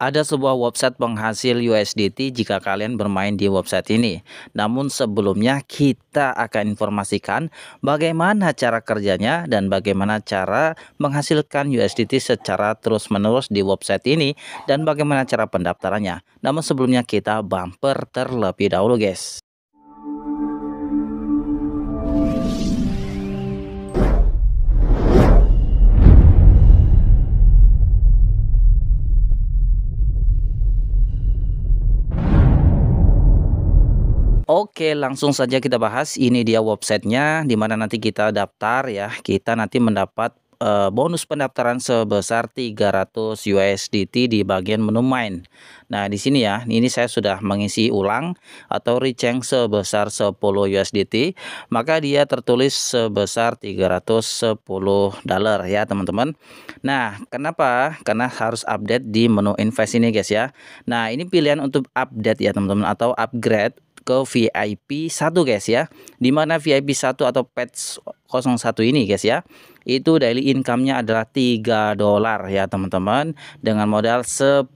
Ada sebuah website penghasil USDT jika kalian bermain di website ini. Namun sebelumnya kita akan informasikan bagaimana cara kerjanya dan bagaimana cara menghasilkan USDT secara terus-menerus di website ini dan bagaimana cara pendaftarannya. Namun sebelumnya kita bumper terlebih dahulu guys. Oke langsung saja kita bahas ini dia websitenya di mana nanti kita daftar ya kita nanti mendapat uh, bonus pendaftaran sebesar 300 USDT di bagian menu main nah di sini ya ini saya sudah mengisi ulang atau recheck sebesar 10 USDT maka dia tertulis sebesar 310 dollar ya teman-teman nah kenapa karena harus update di menu invest ini guys ya nah ini pilihan untuk update ya teman-teman atau upgrade ke VIP 1 guys ya. Dimana VIP 1 atau patch 01 ini guys ya. Itu daily income-nya adalah 3 dolar ya teman-teman dengan modal 10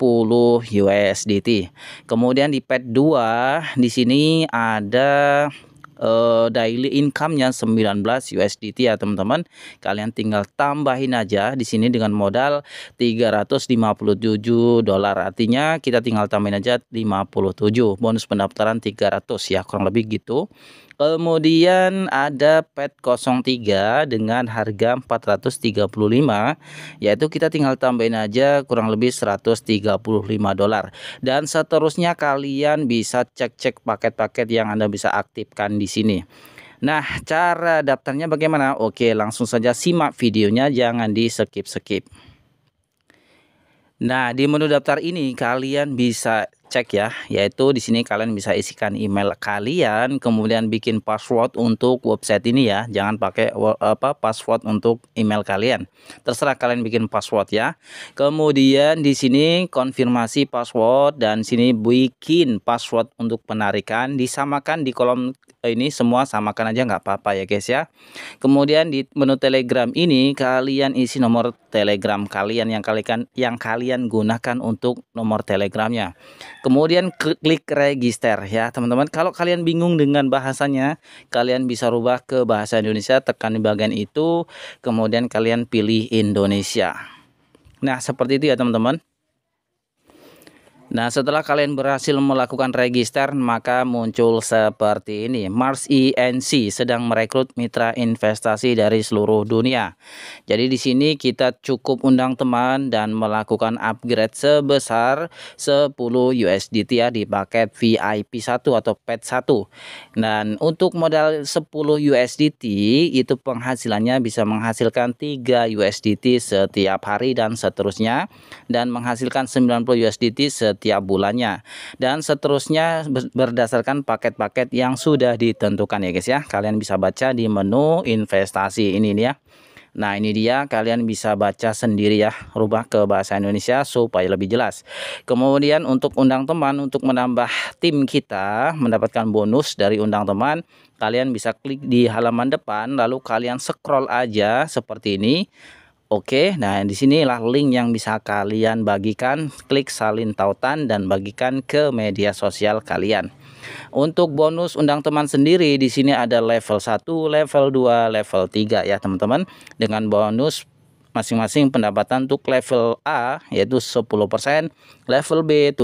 USDT. Kemudian di patch 2 di sini ada uh, daily income-nya 19 USDT ya teman-teman. Kalian tinggal tambahin aja di sini dengan modal 357 dolar. Artinya kita tinggal tambahin aja 57. Bonus pendaftaran 300 ya kurang lebih gitu. Kemudian ada PET 03 dengan harga 435 yaitu kita tinggal tambahin aja kurang lebih 135 dolar. Dan seterusnya kalian bisa cek-cek paket-paket yang Anda bisa aktifkan di sini. Nah, cara daftarnya bagaimana? Oke, langsung saja simak videonya jangan di skip-skip. Nah, di menu daftar ini kalian bisa cek ya yaitu di sini kalian bisa isikan email kalian kemudian bikin password untuk website ini ya jangan pakai apa password untuk email kalian terserah kalian bikin password ya kemudian di sini konfirmasi password dan sini bikin password untuk penarikan disamakan di kolom ini semua samakan aja nggak apa-apa ya guys ya kemudian di menu telegram ini kalian isi nomor telegram kalian yang kalian yang kalian gunakan untuk nomor telegramnya Kemudian klik register ya teman-teman. Kalau kalian bingung dengan bahasanya, kalian bisa rubah ke bahasa Indonesia. Tekan di bagian itu, kemudian kalian pilih Indonesia. Nah seperti itu ya teman-teman. Nah setelah kalian berhasil melakukan register maka muncul seperti ini Mars INC e sedang merekrut mitra investasi dari seluruh dunia Jadi di sini kita cukup undang teman dan melakukan upgrade sebesar 10 USDT ya di paket VIP 1 atau PET 1 Dan untuk modal 10 USDT itu penghasilannya bisa menghasilkan 3 USDT setiap hari dan seterusnya Dan menghasilkan 90 USDT setiap setiap bulannya dan seterusnya berdasarkan paket-paket yang sudah ditentukan ya guys ya kalian bisa baca di menu investasi ini nih ya Nah ini dia kalian bisa baca sendiri ya Rubah ke bahasa Indonesia supaya lebih jelas Kemudian untuk undang teman untuk menambah tim kita Mendapatkan bonus dari undang teman Kalian bisa klik di halaman depan Lalu kalian scroll aja seperti ini Oke, nah di sinilah link yang bisa kalian bagikan, klik salin tautan dan bagikan ke media sosial kalian. Untuk bonus undang teman sendiri di sini ada level 1, level 2, level 3 ya teman-teman dengan bonus masing-masing pendapatan untuk level A yaitu 10%, level B 7%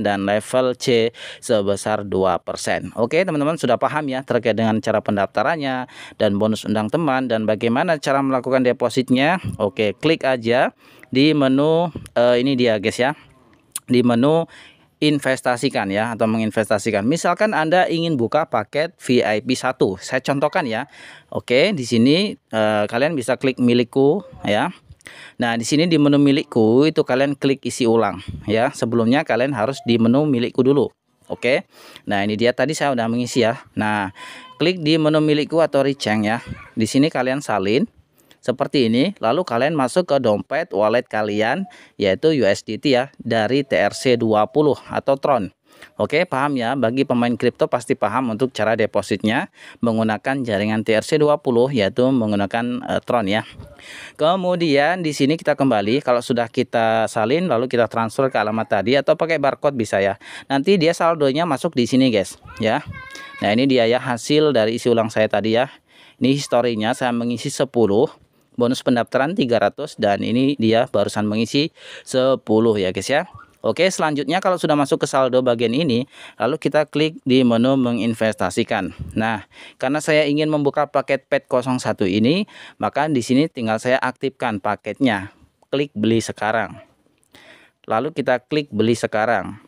dan level C sebesar 2%. Oke, teman-teman sudah paham ya terkait dengan cara pendaftarannya dan bonus undang teman dan bagaimana cara melakukan depositnya? Oke, klik aja di menu uh, ini dia guys ya di menu investasikan ya atau menginvestasikan. Misalkan Anda ingin buka paket VIP 1. Saya contohkan ya. Oke, di sini eh, kalian bisa klik milikku ya. Nah, di sini di menu milikku itu kalian klik isi ulang ya. Sebelumnya kalian harus di menu milikku dulu. Oke. Nah, ini dia tadi saya udah mengisi ya. Nah, klik di menu milikku atau recheck ya. Di sini kalian salin seperti ini lalu kalian masuk ke dompet wallet kalian yaitu USDT ya dari TRC20 atau Tron Oke, paham ya. Bagi pemain kripto pasti paham untuk cara depositnya menggunakan jaringan TRC20 yaitu menggunakan e, Tron ya. Kemudian di sini kita kembali kalau sudah kita salin lalu kita transfer ke alamat tadi atau pakai barcode bisa ya. Nanti dia saldonya masuk di sini, guys, ya. Nah, ini dia ya hasil dari isi ulang saya tadi ya. Ini historinya saya mengisi 10 bonus pendaftaran 300 dan ini dia barusan mengisi 10 ya guys ya Oke selanjutnya kalau sudah masuk ke saldo bagian ini lalu kita klik di menu menginvestasikan Nah karena saya ingin membuka paket PET 01 ini maka di sini tinggal saya aktifkan paketnya klik beli sekarang lalu kita klik beli sekarang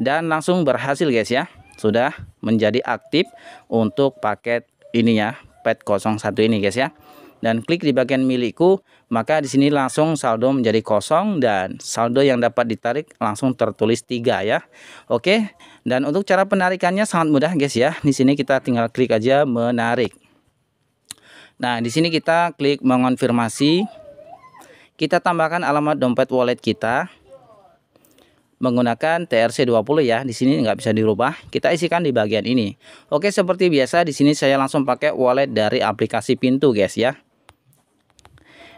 dan langsung berhasil guys ya sudah menjadi aktif untuk paket ini ya PET 01 ini guys ya dan klik di bagian milikku, maka di sini langsung saldo menjadi kosong dan saldo yang dapat ditarik langsung tertulis tiga ya. Oke. Dan untuk cara penarikannya sangat mudah guys ya. Di sini kita tinggal klik aja menarik. Nah, di sini kita klik mengonfirmasi. Kita tambahkan alamat dompet wallet kita menggunakan TRC20 ya. Di sini nggak bisa dirubah. Kita isikan di bagian ini. Oke, seperti biasa di sini saya langsung pakai wallet dari aplikasi Pintu, guys ya.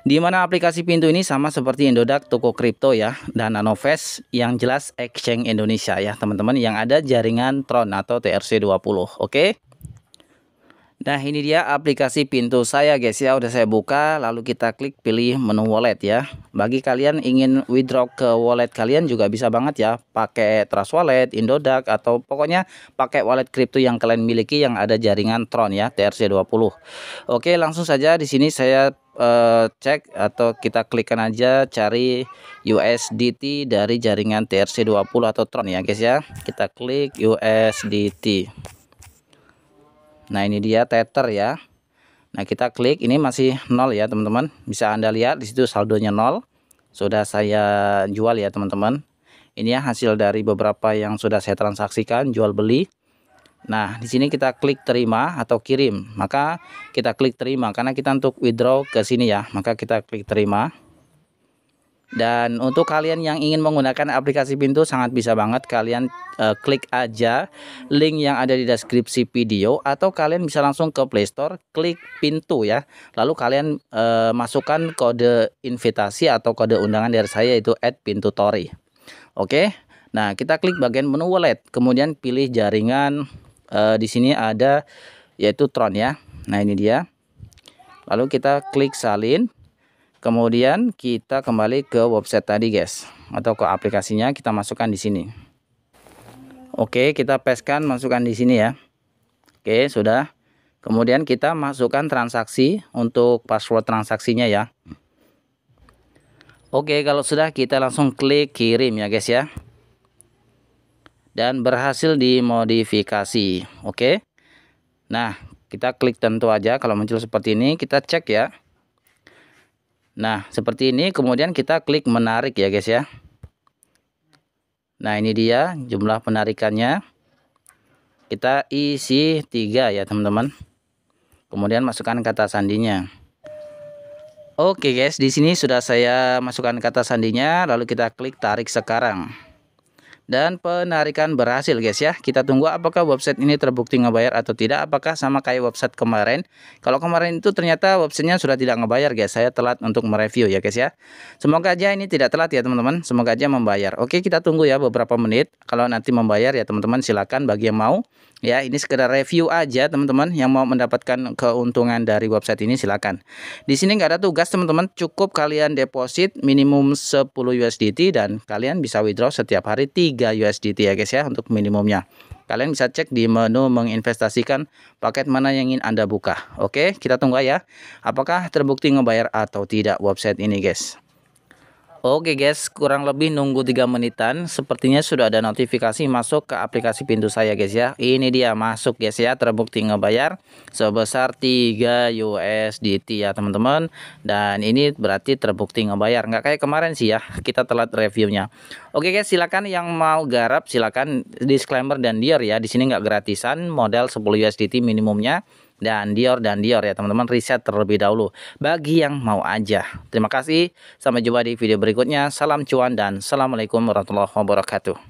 Di mana aplikasi pintu ini sama seperti Indodax, Toko Kripto ya, dan Nanovest yang jelas Exchange Indonesia ya, teman-teman yang ada jaringan Tron atau TRC20, oke? Okay? Nah ini dia aplikasi pintu saya guys ya udah saya buka lalu kita klik pilih menu wallet ya Bagi kalian ingin withdraw ke wallet kalian juga bisa banget ya pakai Trust Wallet, Indodax atau pokoknya pakai wallet kripto yang kalian miliki yang ada jaringan Tron ya TRC20 Oke langsung saja di sini saya uh, cek atau kita klikkan aja cari USDT dari jaringan TRC20 atau Tron ya guys ya kita klik USDT nah ini dia tether ya Nah kita klik ini masih nol ya teman-teman bisa anda lihat di situ saldonya nol sudah saya jual ya teman-teman ini ya hasil dari beberapa yang sudah saya transaksikan jual beli Nah, di sini kita klik terima atau kirim. Maka kita klik terima karena kita untuk withdraw ke sini ya. Maka kita klik terima. Dan untuk kalian yang ingin menggunakan aplikasi Pintu sangat bisa banget kalian e, klik aja link yang ada di deskripsi video atau kalian bisa langsung ke Play Store klik Pintu ya. Lalu kalian e, masukkan kode invitasi atau kode undangan dari saya yaitu @pintutori. Oke. Nah, kita klik bagian menu wallet, kemudian pilih jaringan uh, di sini ada yaitu Tron ya. Nah, ini dia. Lalu kita klik salin. Kemudian kita kembali ke website tadi, guys, atau ke aplikasinya kita masukkan di sini. Oke, kita peskan masukkan di sini ya. Oke, sudah. Kemudian kita masukkan transaksi untuk password transaksinya ya. Oke, kalau sudah kita langsung klik kirim ya, guys ya dan berhasil dimodifikasi. Oke. Nah, kita klik tentu aja kalau muncul seperti ini, kita cek ya. Nah, seperti ini kemudian kita klik menarik ya, guys ya. Nah, ini dia jumlah penarikannya. Kita isi 3 ya, teman-teman. Kemudian masukkan kata sandinya. Oke guys, di sini sudah saya masukkan kata sandinya, lalu kita klik tarik sekarang dan penarikan berhasil guys ya kita tunggu apakah website ini terbukti ngebayar atau tidak apakah sama kayak website kemarin kalau kemarin itu ternyata websitenya sudah tidak ngebayar guys saya telat untuk mereview ya guys ya semoga aja ini tidak telat ya teman-teman semoga aja membayar oke kita tunggu ya beberapa menit kalau nanti membayar ya teman-teman silakan bagi yang mau ya ini sekedar review aja teman-teman yang mau mendapatkan keuntungan dari website ini silakan di sini nggak ada tugas teman-teman cukup kalian deposit minimum 10 USDT dan kalian bisa withdraw setiap hari 3 USDT ya guys ya untuk minimumnya kalian bisa cek di menu menginvestasikan paket mana yang ingin anda buka oke kita tunggu ya apakah terbukti ngebayar atau tidak website ini guys Oke guys, kurang lebih nunggu 3 menitan. Sepertinya sudah ada notifikasi masuk ke aplikasi pintu saya guys ya. Ini dia masuk guys ya, terbukti ngebayar sebesar 3 USDT ya teman-teman. Dan ini berarti terbukti ngebayar. Nggak kayak kemarin sih ya, kita telat reviewnya. Oke guys, silakan yang mau garap silakan disclaimer dan dear ya. Di sini nggak gratisan, modal 10 USDT minimumnya dan Dior dan Dior ya teman-teman riset terlebih dahulu bagi yang mau aja. Terima kasih, sampai jumpa di video berikutnya. Salam cuan dan assalamualaikum warahmatullahi wabarakatuh.